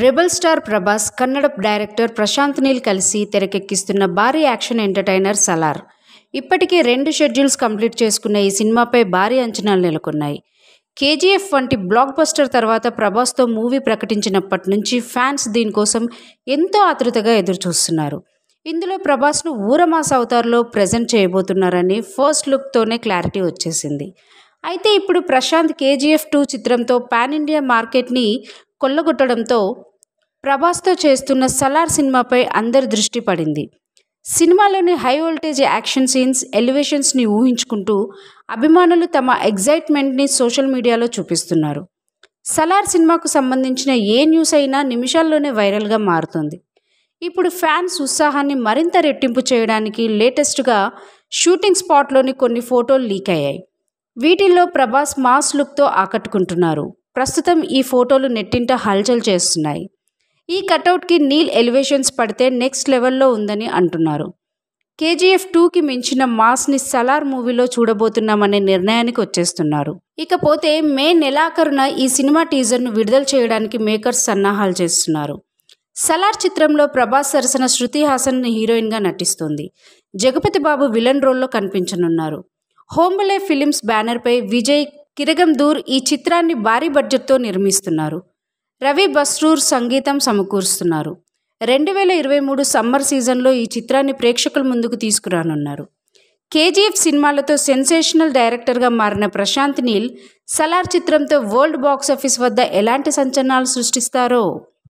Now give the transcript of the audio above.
rebel star Prabhas Kannada director Prashanth Neel కలిసి తెరకెక్కిస్తున్న భారీ యాక్షన్ ఎంటర్టైనర్ సలార్ ఇప్పటికే రెండు షెడ్యూల్స్ కంప్లీట్ చేసుకున్న ఈ సినిమాపై భారీ అంచనాలు నెలకొన్నాయి కేజీఎఫ్ వంటి బ్లాక్ బస్టర్ తర్వాత ప్రభాస్తో మూవీ ప్రకటించినప్పటి నుంచి ఫ్యాన్స్ దీనికోసం ఎంతో ఆతృతగా ఎదురుచూస్తున్నారు ఇందులో ప్రభాస్ను ఊరమాస అవతారులో ప్రజెంట్ చేయబోతున్నారని ఫస్ట్ లుక్తోనే క్లారిటీ వచ్చేసింది అయితే ఇప్పుడు ప్రశాంత్ కేజీఎఫ్ టూ చిత్రంతో పాన్ ఇండియా మార్కెట్ని కొల్లగొట్టడంతో ప్రభాస్తో చేస్తున్న సలార్ సినిమాపై అందరి దృష్టి పడింది సినిమాలోని హై వోల్టేజ్ యాక్షన్ సీన్స్ ఎలివేషన్స్ని ఊహించుకుంటూ అభిమానులు తమ ఎగ్జైట్మెంట్ని సోషల్ మీడియాలో చూపిస్తున్నారు సలార్ సినిమాకు సంబంధించిన ఏ న్యూస్ అయినా నిమిషాల్లోనే వైరల్గా మారుతుంది ఇప్పుడు ఫ్యాన్స్ ఉత్సాహాన్ని మరింత రెట్టింపు చేయడానికి లేటెస్ట్గా షూటింగ్ స్పాట్లోని కొన్ని ఫోటోలు లీక్ అయ్యాయి వీటిల్లో ప్రభాస్ మాస్ లుక్తో ఆకట్టుకుంటున్నారు ప్రస్తుతం ఈ ఫోటోలు నెట్టింట హల్చల్ చేస్తున్నాయి ఈ కటౌట్కి నీల్ ఎలివేషన్స్ పడితే నెక్స్ట్ లెవెల్లో ఉందని అంటున్నారు కేజీఎఫ్ టూకి మించిన మాస్ని సలార్ మూవీలో చూడబోతున్నామనే నిర్ణయానికి వచ్చేస్తున్నారు ఇకపోతే మే నెలాఖరున ఈ సినిమా టీజర్ను విడుదల చేయడానికి మేకర్స్ సన్నాహాలు చేస్తున్నారు సలార్ చిత్రంలో ప్రభాస్ సరసన శృతి హాసన్ హీరోయిన్గా నటిస్తుంది జగపతి బాబు విలన్ రోల్లో కనిపించనున్నారు హోంబలే ఫిలిమ్స్ బ్యానర్పై విజయ్ కిరగం దూర్ ఈ చిత్రాన్ని భారీ బడ్జెట్తో నిర్మిస్తున్నారు రవి బస్రూర్ సంగీతం సమకూరుస్తున్నారు రెండు వేల ఇరవై మూడు సమ్మర్ సీజన్లో ఈ చిత్రాన్ని ప్రేక్షకుల ముందుకు తీసుకురానున్నారు కేజీఎఫ్ సినిమాలతో సెన్సేషనల్ డైరెక్టర్గా మారిన ప్రశాంత్ నీల్ సలార్ చిత్రంతో వరల్డ్ బాక్సాఫీస్ వద్ద ఎలాంటి సంచలనాలు సృష్టిస్తారో